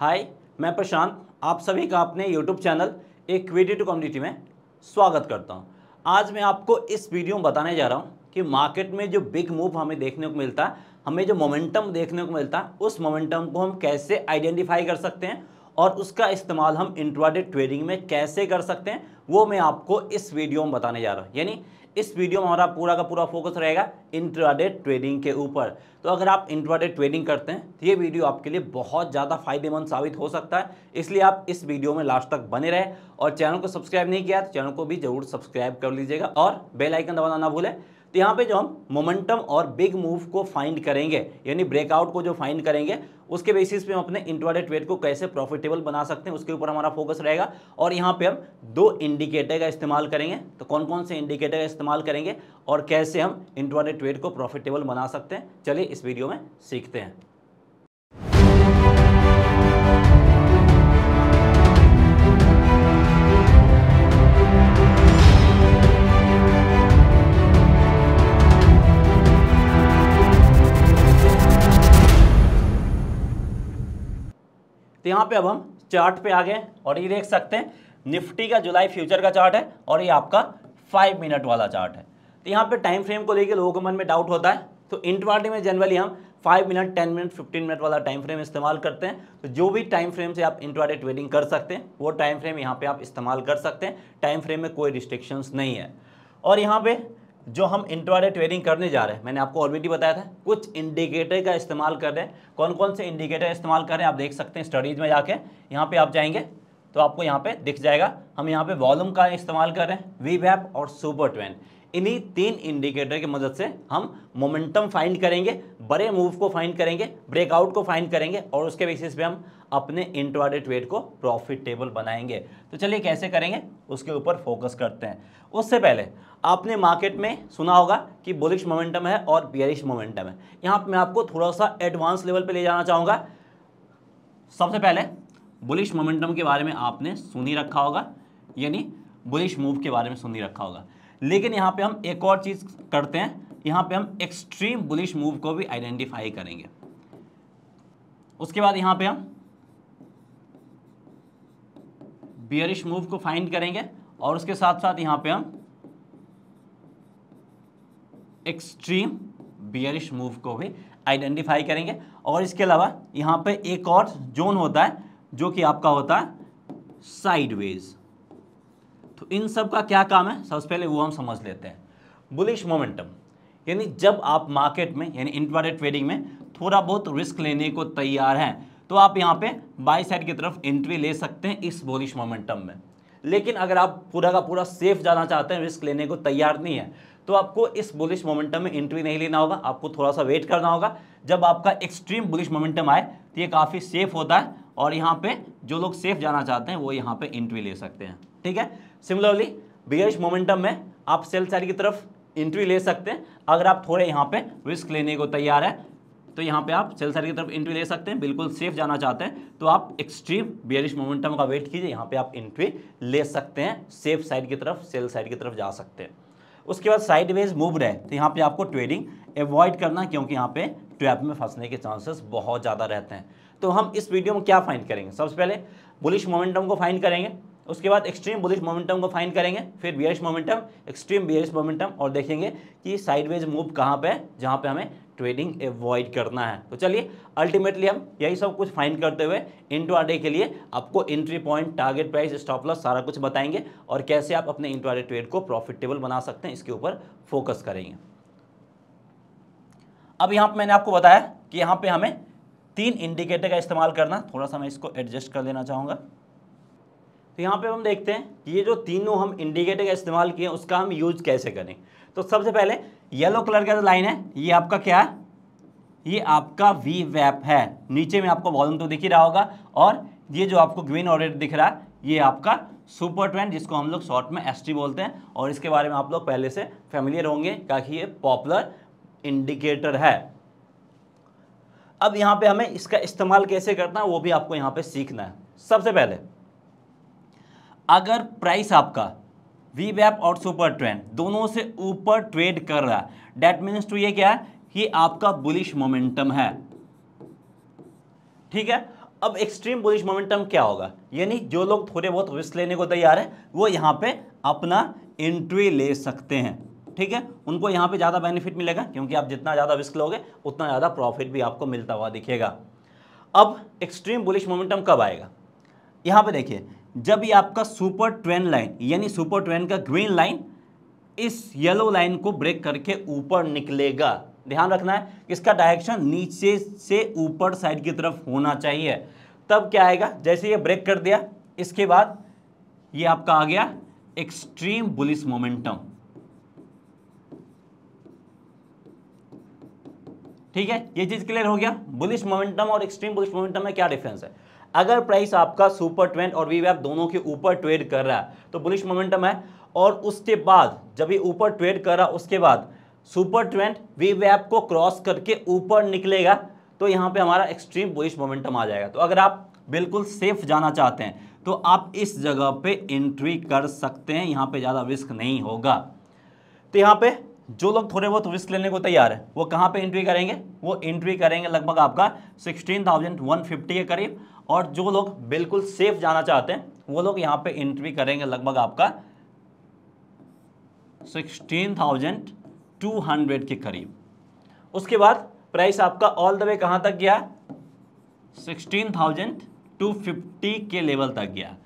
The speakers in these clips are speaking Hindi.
हाय मैं प्रशांत आप सभी का अपने यूट्यूब चैनल एक क्विटी टू कम्युनिटी में स्वागत करता हूं आज मैं आपको इस वीडियो में बताने जा रहा हूं कि मार्केट में जो बिग मूव हमें देखने को मिलता है हमें जो मोमेंटम देखने को मिलता है उस मोमेंटम को हम कैसे आइडेंटिफाई कर सकते हैं और उसका इस्तेमाल हम इंट्राडे ट्रेडिंग में कैसे कर सकते हैं वो मैं आपको इस वीडियो में बताने जा रहा हूँ यानी इस वीडियो में हमारा पूरा का पूरा फोकस रहेगा इंट्राडे ट्रेडिंग के ऊपर तो अगर आप इंट्राडे ट्रेडिंग करते हैं तो ये वीडियो आपके लिए बहुत ज़्यादा फायदेमंद साबित हो सकता है इसलिए आप इस वीडियो में लास्ट तक बने रहे और चैनल को सब्सक्राइब नहीं किया तो चैनल को भी जरूर सब्सक्राइब कर लीजिएगा और बेलाइकन दबाना ना भूलें तो यहाँ पे जो हम मोमेंटम और बिग मूव को फाइंड करेंगे यानी ब्रेकआउट को जो फाइंड करेंगे उसके बेसिस पे हम अपने इंट्राडे ट्रेड को कैसे प्रॉफिटेबल बना सकते हैं उसके ऊपर हमारा फोकस रहेगा और यहाँ पे हम दो इंडिकेटर का इस्तेमाल करेंगे तो कौन कौन से इंडिकेटर का इस्तेमाल करेंगे और कैसे हम इंट्राडे ट्रेड को प्रॉफिटेबल बना सकते हैं चलिए इस वीडियो में सीखते हैं यहाँ पे अब हम चार्ट पे आ गए और ये देख सकते हैं निफ्टी का जुलाई फ्यूचर का चार्ट है और ये आपका फाइव मिनट वाला चार्ट है तो यहाँ पे टाइम फ्रेम को लेके लोगों के मन में डाउट होता है तो इंटरवाडे में जनरली हम five minute ten minute fifteen minute वाला टाइम फ्रेम इस्तेमाल करते हैं तो जो भी टाइम फ्रेम से आप इंट्राडे ट्रेडिंग कर सकते हैं वो टाइम फ्रेम यहाँ पर आप इस्तेमाल कर सकते हैं टाइम फ्रेम में कोई रिस्ट्रिक्शंस नहीं है और यहाँ पर जो हम इंट्राडे ट्रेडिंग करने जा रहे हैं मैंने आपको ऑलरेडी बताया था कुछ इंडिकेटर का इस्तेमाल कर रहे हैं कौन कौन से इंडिकेटर इस्तेमाल कर रहे हैं आप देख सकते हैं स्टडीज़ में जाके यहाँ पे आप जाएंगे तो आपको यहाँ पे दिख जाएगा हम यहाँ पे वॉल्यूम का इस्तेमाल कर रहे हैं वी वैप और सुपर ट्वेंट इन्हीं तीन इंडिकेटर की मदद से हम मोमेंटम फाइंड करेंगे बड़े मूव को फाइंड करेंगे ब्रेकआउट को फाइंड करेंगे और उसके बेसिस पे हम अपने इंट्राडे ट्रेड को प्रॉफिटेबल बनाएंगे तो चलिए कैसे करेंगे उसके ऊपर फोकस करते हैं उससे पहले आपने मार्केट में सुना होगा कि बुलिश मोमेंटम है और बियरिश मोमेंटम है यहाँ पर मैं आपको थोड़ा सा एडवांस लेवल पर ले जाना चाहूँगा सबसे पहले बुलिश मोमेंटम के बारे में आपने सुनी रखा होगा यानी बुलिश मूव के बारे में सुन ही रखा होगा लेकिन यहाँ पे हम एक और चीज़ करते हैं यहाँ पे हम एक्सट्रीम बुलिश मूव को भी आइडेंटिफाई करेंगे उसके बाद यहाँ पे हम बियरिश मूव को फाइंड करेंगे और उसके साथ साथ यहाँ पे हम एक्सट्रीम बियरिश मूव को भी आइडेंटिफाई करेंगे और इसके अलावा यहाँ पे एक और जोन होता है जो कि आपका होता है साइडवेज़ तो इन सब का क्या काम है सबसे पहले वो हम समझ लेते हैं बुलिश मोमेंटम यानी जब आप मार्केट में यानी इंट्राडे ट्रेडिंग में थोड़ा बहुत रिस्क लेने को तैयार हैं तो आप यहाँ पे बाई साइड की तरफ एंट्री ले सकते हैं इस बोलिश मोमेंटम में लेकिन अगर आप पूरा का पूरा सेफ जाना चाहते हैं रिस्क लेने को तैयार नहीं है तो आपको इस बुलिश मोमेंटम में एंट्री नहीं लेना होगा आपको थोड़ा सा वेट करना होगा जब आपका एक्सट्रीम बुलिश मोमेंटम आए तो ये काफ़ी सेफ होता है और यहाँ पे जो लोग सेफ जाना चाहते हैं वो यहाँ पे एंट्री ले सकते हैं ठीक है सिमिलरली बियरिश मोमेंटम में आप सेल साइड की तरफ एंट्री ले सकते हैं अगर आप थोड़े यहाँ पे रिस्क लेने को तैयार है तो यहाँ पे आप सेल साइड की तरफ एंट्री ले सकते हैं बिल्कुल सेफ जाना चाहते हैं तो आप एक्सट्रीम बियरिश मोमेंटम का वेट कीजिए यहाँ पे आप एंट्री ले सकते हैं सेफ साइड की तरफ सेल साइड की तरफ जा सकते हैं उसके बाद साइडवेज मूव रहे तो यहाँ पे आपको ट्रेडिंग अवॉइड करना क्योंकि यहाँ पे ट्रैप में फंसने के चांसेस बहुत ज़्यादा रहते हैं तो हम इस वीडियो में क्या फाइंड करेंगे सबसे पहले बुलिश मोमेंटम को फाइंड करेंगे उसके बाद एक्सट्रीम बुलिश मोमेंटम को फाइंड करेंगे फिर bearish momentum extreme bearish momentum और देखेंगे कि साइडवेज मूव कहाँ पे है जहाँ पे हमें ट्रेडिंग एवॉइड करना है तो चलिए अल्टीमेटली हम यही सब कुछ फाइंड करते हुए इंट्राडे के लिए आपको entry point target price stop loss सारा कुछ बताएंगे और कैसे आप अपने आडे ट्रेड को प्रॉफिटेबल बना सकते हैं इसके ऊपर फोकस करेंगे अब यहाँ पर मैंने आपको बताया कि यहाँ पर हमें तीन इंडिकेटर का इस्तेमाल करना थोड़ा सा मैं इसको एडजस्ट कर लेना चाहूँगा तो यहाँ पे हम देखते हैं कि ये जो तीनों हम इंडिकेटर का इस्तेमाल किए उसका हम यूज कैसे करें तो सबसे पहले येलो कलर का जो लाइन है ये आपका क्या है ये आपका वी वैप है नीचे में आपको वॉल्यूम तो दिख ही रहा होगा और ये जो आपको ग्रीन ऑर्डर दिख रहा है ये आपका सुपर ट्रेंड जिसको हम लोग शॉर्ट में एस बोलते हैं और इसके बारे में आप लोग पहले से फेमिलियर होंगे ताकि ये पॉपुलर इंडिकेटर है अब यहाँ पे हमें इसका इस्तेमाल कैसे करना है वो भी आपको यहाँ पे सीखना है सबसे पहले अगर प्राइस आपका वी वैप और सुपर ट्रेंड दोनों से ऊपर ट्रेड कर रहा है डेट मीन्स टू ये क्या है ये आपका बुलिश मोमेंटम है ठीक है अब एक्सट्रीम बुलिश मोमेंटम क्या होगा यानी जो लोग थोड़े बहुत रिस्क लेने को तैयार है वो यहाँ पे अपना एंट्री ले सकते हैं ठीक है उनको यहाँ पे ज़्यादा बेनिफिट मिलेगा क्योंकि आप जितना ज़्यादा रिस्क लोगे उतना ज़्यादा प्रॉफिट भी आपको मिलता हुआ दिखेगा अब एक्सट्रीम बुलिश मोमेंटम कब आएगा यहाँ पे देखिए जब ये आपका सुपर ट्रेन लाइन यानी सुपर ट्रेन का ग्रीन लाइन इस येलो लाइन को ब्रेक करके ऊपर निकलेगा ध्यान रखना है इसका डायरेक्शन नीचे से ऊपर साइड की तरफ होना चाहिए तब क्या आएगा जैसे ये ब्रेक कर दिया इसके बाद ये आपका आ गया एक्सट्रीम बुलिस मोमेंटम ठीक है ये चीज क्लियर हो गया बुलिश मोमेंटम और एक्सट्रीम बुलिश मोमेंटम में क्या डिफरेंस है अगर प्राइस आपका सुपर ट्रेंड और वी वैप दोनों के ऊपर ट्रेड कर रहा है तो बुलिश मोमेंटम है और उसके बाद जब ये ऊपर ट्रेड कर रहा उसके बाद सुपर ट्रेंड वी वैप को क्रॉस करके ऊपर निकलेगा तो यहाँ पे हमारा एक्सट्रीम बुलिश मोमेंटम आ जाएगा तो अगर आप बिल्कुल सेफ जाना चाहते हैं तो आप इस जगह पे एंट्री कर सकते हैं यहाँ पे ज़्यादा रिस्क नहीं होगा तो यहाँ पे जो लोग थोड़े बहुत रिस्क लेने को तैयार है वो कहाँ पे एंट्री करेंगे वो एंट्री करेंगे लगभग आपका फिफ्टी के करीब और जो लोग बिल्कुल सेफ जाना चाहते हैं वो लोग यहाँ पे एंट्री करेंगे लगभग आपका सिक्सटीन थाउजेंड टू हंड्रेड के करीब उसके बाद प्राइस आपका ऑल द वे कहाँ तक गया सिक्सटीन थाउजेंड टू फिफ्टी के लेवल तक गया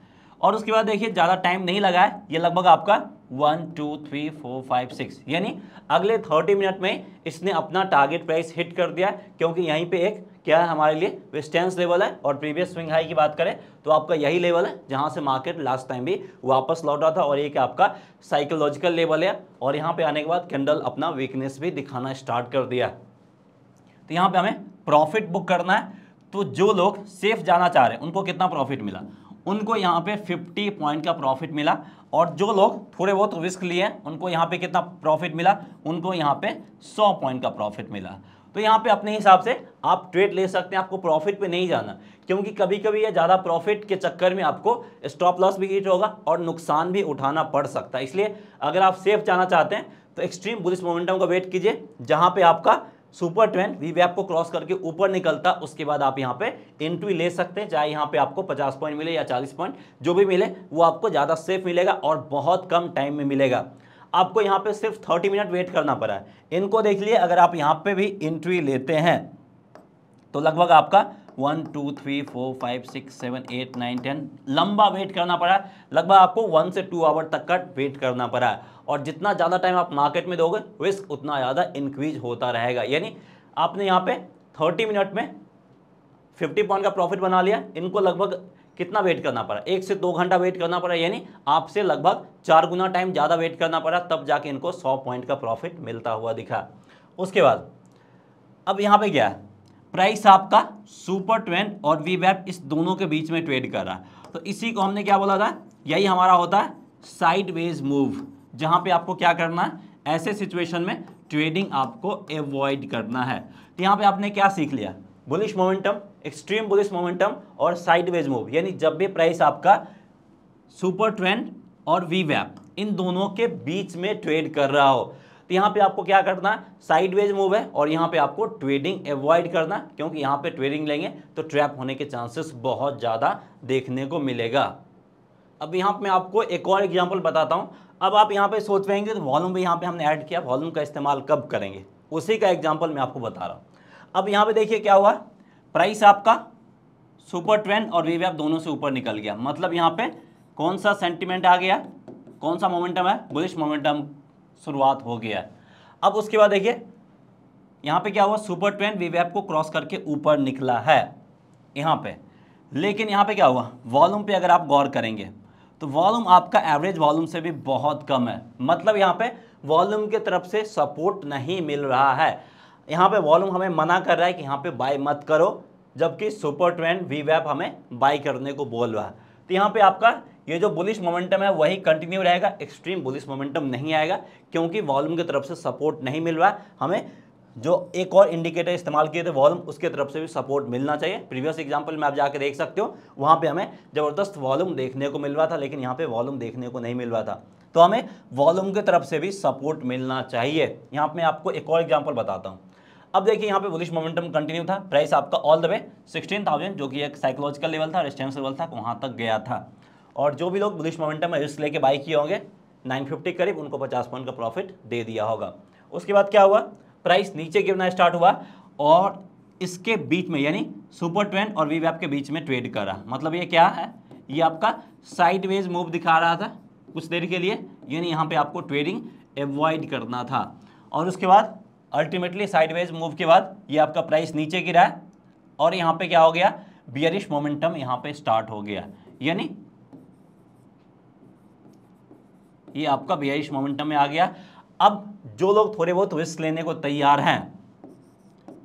और उसके बाद देखिए ज़्यादा टाइम नहीं लगा है ये लगभग आपका one two three four five six यानी अगले थर्टी मिनट में इसने अपना टारगेट प्राइस हिट कर दिया क्योंकि यहीं पे एक क्या है हमारे लिए वेस्टेंस लेवल है और प्रीवियस स्विंग हाई की बात करें तो आपका यही लेवल है जहां से मार्केट लास्ट टाइम भी वापस लौटा था और एक आपका साइकोलॉजिकल लेवल है और यहाँ पे आने के बाद कैंडल अपना वीकनेस भी दिखाना स्टार्ट कर दिया तो यहाँ पर हमें प्रॉफिट बुक करना है तो जो लोग सेफ जाना चाह रहे हैं उनको कितना प्रॉफिट मिला उनको यहाँ पे 50 पॉइंट का प्रॉफिट मिला और जो लोग थोड़े बहुत रिस्क लिए उनको यहाँ पे कितना प्रॉफिट मिला उनको यहाँ पे 100 पॉइंट का प्रॉफिट मिला तो यहाँ पे अपने हिसाब से आप ट्रेड ले सकते हैं आपको प्रॉफिट पे नहीं जाना क्योंकि कभी कभी ये ज़्यादा प्रॉफिट के चक्कर में आपको स्टॉप लॉस भी हिट होगा और नुकसान भी उठाना पड़ सकता है इसलिए अगर आप सेफ जाना चाहते हैं तो एक्सट्रीम बुलिस मोमेंटम का वेट कीजिए जहाँ पर आपका सुपर ट्रेंड वी वैप को क्रॉस करके ऊपर निकलता उसके बाद आप यहाँ पे एंट्री ले सकते हैं चाहे यहाँ पे आपको 50 पॉइंट मिले या 40 पॉइंट जो भी मिले वो आपको ज़्यादा सेफ मिलेगा और बहुत कम टाइम में मिलेगा आपको यहाँ पे सिर्फ 30 मिनट वेट करना पड़ा है इनको देख लिए अगर आप यहाँ पे भी एंट्री लेते हैं तो लगभग आपका one two three four five six seven eight nine ten लंबा वेट करना पड़ा लगभग आपको वन से टू आवर तक का वेट करना पड़ा और जितना ज़्यादा टाइम आप मार्केट में दोगे रिस्क उतना ज़्यादा इंक्रीज होता रहेगा यानी आपने यहाँ पे थर्टी मिनट में फिफ्टी पॉइंट का प्रॉफिट बना लिया इनको लगभग कितना वेट करना पड़ा एक से दो घंटा वेट करना पड़ा यानी आपसे लगभग चार गुना टाइम ज़्यादा वेट करना पड़ा तब जाके इनको सौ पॉइंट का प्रॉफिट मिलता हुआ दिखा उसके बाद अब यहाँ पे क्या है प्राइस आपका सुपर ट्वेंड और वी वैप इस दोनों के बीच में ट्रेड कर रहा है तो इसी को हमने क्या बोला था यही हमारा होता है साइड वेज मूव जहां पे आपको क्या करना है ऐसे सिचुएशन में ट्रेडिंग आपको एवॉइड करना है तो यहां पे आपने क्या सीख लिया bullish momentum extreme bullish momentum और साइड वेज मूव यानी जब भी प्राइस आपका सुपर ट्रेंड और वी वैप इन दोनों के बीच में ट्रेड कर रहा हो तो यहाँ पे आपको क्या करना है साइडवेज मूव है और यहाँ पे आपको ट्रेडिंग अवॉइड करना है क्योंकि यहाँ पे ट्रेडिंग लेंगे तो ट्रैप होने के चांसेस बहुत ज़्यादा देखने को मिलेगा अब यहाँ पे मैं आपको एक और एग्जाम्पल बताता हूँ अब आप यहाँ पे सोच पाएंगे तो वॉल्यूम भी यहाँ पे हमने ऐड किया वॉल्यूम का इस्तेमाल कब करेंगे उसी का एग्जाम्पल मैं आपको बता रहा हूँ अब यहाँ पे देखिए क्या हुआ प्राइस आपका सुपर ट्रेंड और वीवैप दोनों से ऊपर निकल गया मतलब यहाँ पे कौन सा सेंटिमेंट आ गया कौन सा मोमेंटम है बुलिश मोमेंटम शुरुआत हो गया अब उसके बाद देखिए यहाँ पे क्या हुआ सुपर ट्रेन वीवैप को क्रॉस करके ऊपर निकला है यहाँ पे लेकिन यहाँ पे क्या हुआ वॉल्यूम पे अगर आप गौर करेंगे तो वॉल्यूम आपका एवरेज वॉल्यूम से भी बहुत कम है मतलब यहाँ पे वॉल्यूम के तरफ से सपोर्ट नहीं मिल रहा है यहाँ पे वॉल्यूम हमें मना कर रहा है कि यहाँ पे बाय मत करो जबकि सुपर ट्वेंट वी वैप हमें बाई करने को बोल रहा है तो यहाँ पे आपका ये जो बुलिश मोमेंटम है वही कंटिन्यू रहेगा एक्सट्रीम बुलिश मोमेंटम नहीं आएगा क्योंकि वॉल्यूम की तरफ से सपोर्ट नहीं मिल रहा हमें जो एक और इंडिकेटर इस्तेमाल किए थे वॉल्यूम उसके तरफ से भी सपोर्ट मिलना चाहिए प्रीवियस एग्जांपल में आप जाकर देख सकते हो वहाँ पे हमें ज़बरदस्त वॉल्यूम देखने को मिल रहा था लेकिन यहाँ पे वॉल्यूम देखने को नहीं मिल रहा था तो हमें वॉल्यूम की तरफ से भी सपोर्ट मिलना चाहिए यहाँ मैं आपको एक और एग्जाम्पल बताता हूँ अब देखिए यहाँ पे बुलिश मोमेंटम कंटिन्यू था प्राइस आपका ऑल द वे सिक्सटीन जो कि एक साइकोलॉजिकल लेवल था रेस्टेंस लेवल था वहाँ तक गया था और जो भी लोग बुलिश मोमेंटम में रिस्क लेके बाई किए होंगे 950 करीब उनको 50 पॉइंट का प्रॉफिट दे दिया होगा उसके बाद क्या हुआ प्राइस नीचे गिरना स्टार्ट हुआ और इसके बीच में यानी सुपर ट्रेंड और वी के बीच में ट्रेड कर रहा मतलब ये क्या है ये आपका साइडवेज मूव दिखा रहा था कुछ देर के लिए यानी यहाँ पर आपको ट्रेडिंग एवॉइड करना था और उसके बाद अल्टीमेटली साइडवेज मूव के बाद ये आपका प्राइस नीचे गिरा और यहाँ पे क्या हो गया बियरिश मोमेंटम यहाँ पे स्टार्ट हो गया यानी ये आपका बियाइश मोमेंटम में आ गया अब जो लोग थोड़े बहुत रिस्क लेने को तैयार हैं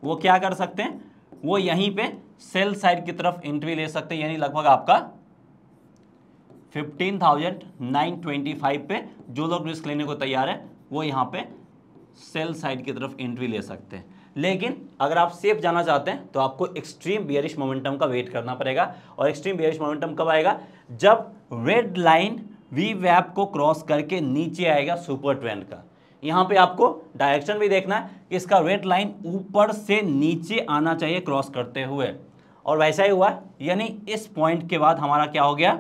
वो क्या कर सकते हैं वो यहीं पे सेल साइड की तरफ एंट्री ले सकते हैं यानी लगभग आपका 15,925 पे जो लोग रिस्क लेने को तैयार है वो यहाँ पे सेल साइड की तरफ एंट्री ले सकते हैं लेकिन अगर आप सेफ जाना चाहते हैं तो आपको एक्सट्रीम बियरिश मोमेंटम का वेट करना पड़ेगा और एक्सट्रीम बियरिश मोमेंटम कब आएगा जब रेड लाइन वी वैप को क्रॉस करके नीचे आएगा सुपर ट्रेंड का यहाँ पे आपको डायरेक्शन भी देखना है कि इसका रेड लाइन ऊपर से नीचे आना चाहिए क्रॉस करते हुए और वैसा ही हुआ यानी इस पॉइंट के बाद हमारा क्या हो गया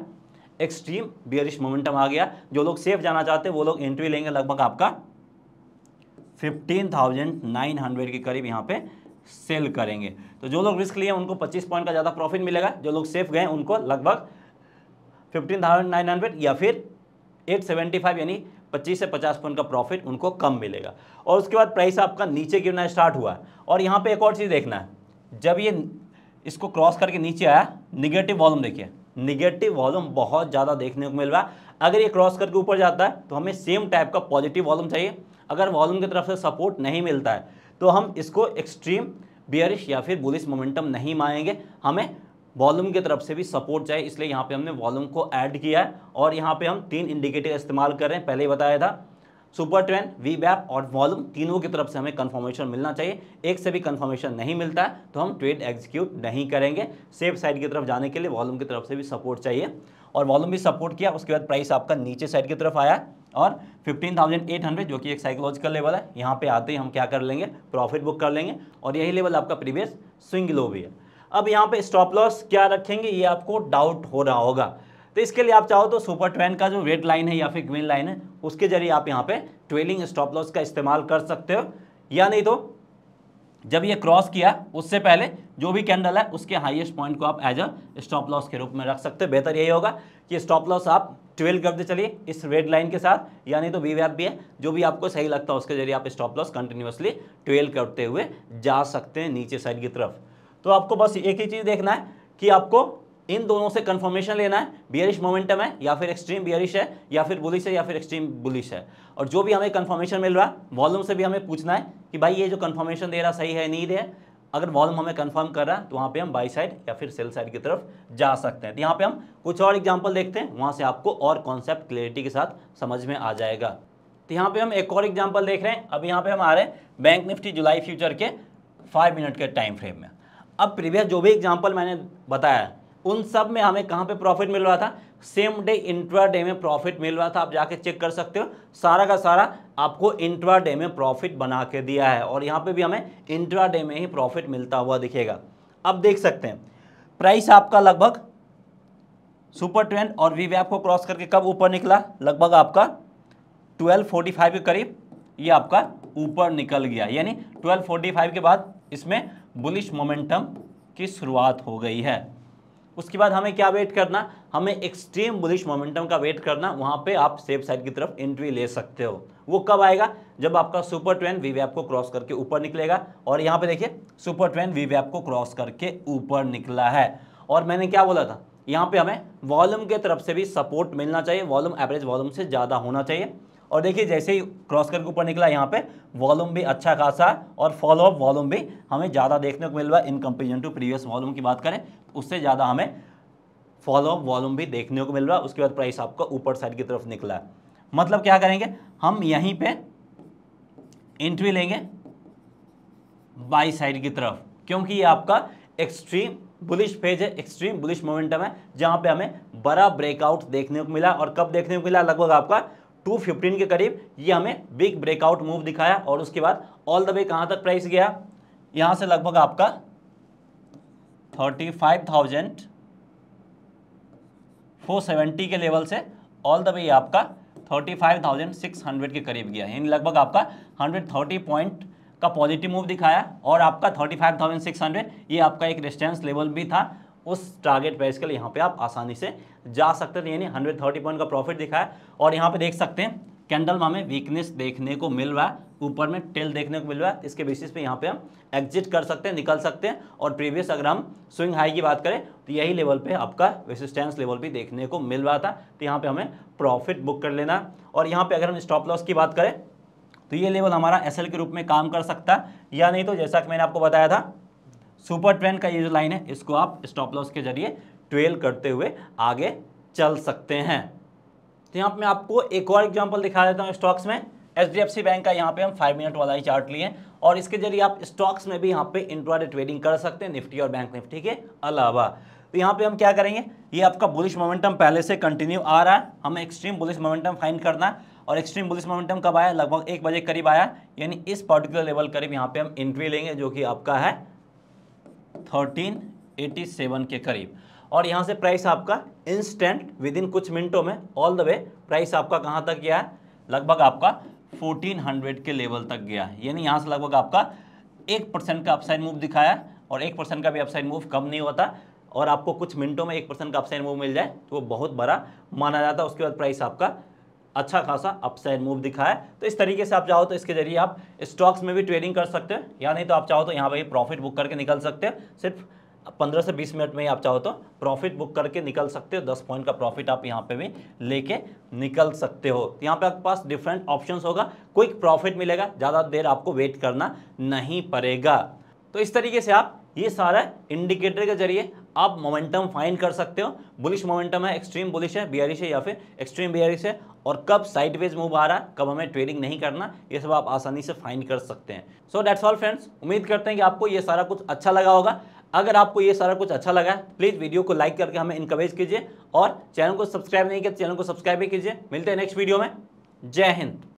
एक्सट्रीम बियरिश मोमेंटम आ गया जो लोग सेफ जाना चाहते हैं वो लोग एंट्री लेंगे लगभग आपका 15,900 के करीब यहाँ पे सेल करेंगे तो जो लोग रिस्क लिए उनको 25 पॉइंट का ज़्यादा प्रॉफिट मिलेगा जो लोग सेफ गए उनको लगभग फिफ्टीन थाउजेंड नाइन हंड्रेड या फिर एट सेवेंटी फाइव यानी पच्चीस से पचास पॉइंट का प्रॉफिट उनको कम मिलेगा और उसके बाद प्राइस आपका नीचे गिरना स्टार्ट हुआ और यहाँ पे एक और चीज़ देखना है जब ये इसको क्रॉस करके नीचे आया निगेटिव वॉल्यूम देखिए निगेटिव वॉल्यूम बहुत ज़्यादा देखने को मिल रहा है अगर ये क्रॉस करके ऊपर जाता है तो हमें सेम टाइप का पॉजिटिव वॉल्यूम चाहिए अगर वॉल्यूम की तरफ से सपोर्ट नहीं मिलता है तो हम इसको एक्सट्रीम बियरिश या फिर बुलिस मोमेंटम नहीं मानेंगे हमें वॉल्यूम की तरफ से भी सपोर्ट चाहिए इसलिए यहाँ पे हमने वॉल्यूम को ऐड किया है और यहाँ पे हम तीन इंडिकेटर इस्तेमाल कर रहे हैं पहले ही बताया था सुपर ट्रेन वी बैप और वॉल्यूम तीनों की तरफ से हमें कन्फर्मेशन मिलना चाहिए एक से भी कन्फर्मेशन नहीं मिलता है तो हम ट्रेड एग्जीक्यूट नहीं करेंगे सेफ साइड की तरफ जाने के लिए वॉल्यूम की तरफ से भी सपोर्ट चाहिए और वॉल्यूम भी सपोर्ट किया उसके बाद प्राइस आपका नीचे साइड की तरफ आया और 15,800 जो कि एक साइकोलॉजिकल लेवल है यहाँ पे आते ही हम क्या कर लेंगे प्रॉफिट बुक कर लेंगे और यही लेवल आपका प्रीवियस स्विंग लो भी है अब यहाँ पे स्टॉप लॉस क्या रखेंगे ये आपको डाउट हो रहा होगा तो इसके लिए आप चाहो तो सुपर ट्वेन का जो रेड लाइन है या फिर ग्रीन लाइन है उसके जरिए आप यहाँ पे ट्वेलिंग स्टॉप लॉस का इस्तेमाल कर सकते हो या नहीं तो जब ये क्रॉस किया उससे पहले जो भी कैंडल है उसके हाईएस्ट पॉइंट को आप एज अ स्टॉप लॉस के रूप में रख सकते हो बेहतर यही होगा कि स्टॉप लॉस आप ट्वेल्व करते चलिए इस रेड लाइन के साथ यानी तो वी वैप भी है जो भी आपको सही लगता है उसके जरिए आप स्टॉप लॉस कंटिन्यूसली ट्वेल्व करते हुए जा सकते हैं नीचे साइड की तरफ तो आपको बस एक ही चीज़ देखना है कि आपको इन दोनों से कंफर्मेशन लेना है बियरिश मोमेंटम है या फिर एक्सट्रीम बियरिश है या फिर बुलिश है या फिर एक्सट्रीम बुलिश है और जो भी हमें कंफर्मेशन मिल रहा है वॉल्यूम से भी हमें पूछना है कि भाई ये जो कंफर्मेशन दे रहा सही है नहीं दे अगर वॉल्यूम हमें कंफर्म कर रहा है तो वहाँ पे हम बाई साइड या फिर सेल साइड की तरफ जा सकते हैं तो यहाँ पे हम कुछ और एग्जाम्पल देखते हैं वहाँ से आपको और कॉन्सेप्ट क्लियरिटी के साथ समझ में आ जाएगा तो यहाँ पे हम एक और एग्जाम्पल देख रहे हैं अब यहाँ पे हम आ रहे हैं बैंक निफ्टी जुलाई फ्यूचर के फाइव मिनट के टाइम फ्रेम में अब प्रीवियस जो भी एग्जाम्पल मैंने बताया उन सब में हमें कहाँ पे प्रॉफिट मिल रहा था सेम डे इंट्रा डे में प्रॉफिट मिल रहा था आप जाके चेक कर सकते हो सारा का सारा आपको इंट्रा डे में प्रॉफिट बना के दिया है और यहाँ पे भी हमें इंट्रा डे में ही प्रॉफिट मिलता हुआ दिखेगा अब देख सकते हैं प्राइस आपका लगभग सुपर ट्रेंड और वी को क्रॉस करके कब ऊपर निकला लगभग आपका 1245 के करीब ये आपका ऊपर निकल गया यानी 1245 के बाद इसमें बुलिश मोमेंटम की शुरुआत हो गई है उसके बाद हमें क्या वेट करना हमें एक्सट्रीम बुलिश मोमेंटम का वेट करना वहाँ पे आप सेफ साइड की तरफ एंट्री ले सकते हो वो कब आएगा जब आपका सुपर ट्रेन वी वैप को क्रॉस करके ऊपर निकलेगा और यहाँ पे देखिए सुपर ट्रेन वी वैप को क्रॉस करके ऊपर निकला है और मैंने क्या बोला था यहाँ पे हमें वॉल्यूम के तरफ से भी सपोर्ट मिलना चाहिए वॉल्यूम एवरेज वॉल्यूम से ज़्यादा होना चाहिए और देखिए जैसे ही क्रॉस करके ऊपर निकला यहाँ पे वॉल्यूम भी अच्छा खासा और फॉलोअप वॉल्यूम भी हमें ज़्यादा देखने को मिल रहा है in comparison to previous volume की बात करें उससे ज़्यादा हमें फॉलोअप वॉल्यूम भी देखने को मिल रहा है उसके बाद प्राइस आपका ऊपर साइड की तरफ निकला है मतलब क्या करेंगे हम यहीं पर एंट्री लेंगे बाई साइड की तरफ क्योंकि ये आपका एक्सट्रीम बुलिश फेज है एक्सट्रीम बुलिश मोमेंटम है जहाँ पे हमें बड़ा ब्रेकआउट देखने को मिला और कब देखने को मिला लगभग आपका 215 के करीब ये हमें बिग ब्रेकआउट मूव दिखाया और उसके बाद ऑल द वे कहाँ तक प्राइस गया यहाँ से लगभग आपका 35,470 के लेवल से ऑल द वे आपका 35,600 के करीब गया यानी लगभग आपका 130 पॉइंट का पॉजिटिव मूव दिखाया और आपका 35,600 ये आपका एक रेस्टेंस लेवल भी था उस टारगेट प्राइस के लिए यहाँ पे आप आसानी से जा सकते थे यानी 130 पॉइंट का प्रॉफिट दिखाया और यहाँ पे देख सकते हैं कैंडल में हमें वीकनेस देखने को मिल रहा है ऊपर में टेल देखने को मिल रहा है इसके बेसिस पे यहाँ पे हम एग्जिट कर सकते हैं निकल सकते हैं और प्रीवियस अगर हम स्विंग हाई की बात करें तो यही लेवल पे आपका रेसिस्टेंस लेवल भी देखने को मिल रहा था तो यहाँ पे हमें प्रॉफिट बुक कर लेना है और यहाँ पे अगर हम स्टॉप लॉस की बात करें तो ये लेवल हमारा एस के रूप में काम कर सकता है या नहीं तो जैसा कि मैंने आपको बताया था सुपर ट्रेंड का ये जो लाइन है इसको आप स्टॉप लॉस के जरिए ट्वेल करते हुए आगे चल सकते हैं तो यहाँ पर मैं आपको एक और एग्जांपल दिखा देता हूँ स्टॉक्स में एच बैंक का यहाँ पे हम फाइव मिनट वाला ही चार्ट लिए और इसके जरिए आप स्टॉक्स में भी यहाँ पे इंट्राडे ट्रेडिंग कर सकते हैं निफ्टी और बैंक निफ्टी के अलावा तो यहाँ पे हम क्या करेंगे ये आपका बुलिश मोमेंटम पहले से कंटिन्यू आ रहा है हमें एक्सट्रीम बुलिश मोमेंटम फाइंड करना है और एक्सट्रीम बुलिश मोमेंटम कब आया लगभग एक बजे करीब आया यानी इस पर्टिकुलर लेवल करीब यहाँ पे हम एंट्री लेंगे जो कि आपका है थर्टीन एटी सेवन के करीब और यहाँ से प्राइस आपका इंस्टेंट विद इन कुछ मिनटों में ऑल द वे प्राइस आपका कहाँ तक गया है लगभग आपका फोर्टीन हंड्रेड के लेवल तक गया है यानी यहाँ से लगभग आपका एक परसेंट का अपसाइड मूव दिखाया और एक परसेंट का भी अपसाइड मूव कम नहीं होता और आपको कुछ मिनटों में एक परसेंट का अपसाइड मूव मिल जाए तो वो बहुत बड़ा माना जाता है उसके बाद प्राइस आपका अच्छा खासा अपसाइड मूव दिखा है तो इस तरीके से आप चाहो तो इसके जरिए आप स्टॉक्स में भी ट्रेडिंग कर सकते हैं या नहीं तो आप चाहो तो यहाँ पर प्रॉफिट बुक करके निकल सकते हैं सिर्फ पंद्रह से बीस मिनट में ही आप चाहो तो प्रॉफिट बुक करके निकल सकते हो दस पॉइंट का प्रॉफिट आप यहाँ पे भी लेके निकल सकते हो तो यहाँ पे आपके पास डिफरेंट ऑप्शंस होगा क्विक प्रॉफिट मिलेगा ज़्यादा देर आपको वेट करना नहीं पड़ेगा तो इस तरीके से आप ये सारा इंडिकेटर के जरिए आप मोमेंटम फाइंड कर सकते हो बुलिश मोमेंटम है एक्सट्रीम बुलिश है बियरिश है या फिर एक्सट्रीम बियरिश है और कब साइडवेज मूव आ रहा है कब हमें ट्रेडिंग नहीं करना ये सब आप आसानी से फाइंड कर सकते हैं सो डैट्स ऑल फ्रेंड्स उम्मीद करते हैं कि आपको ये सारा कुछ अच्छा लगा होगा अगर आपको ये सारा कुछ अच्छा लगा है प्लीज़ वीडियो को लाइक करके हमें इनकरेज कीजिए और चैनल को सब्सक्राइब नहीं किया चैनल तो को सब्सक्राइब भी कीजिए मिलते हैं नेक्स्ट वीडियो में जय हिंद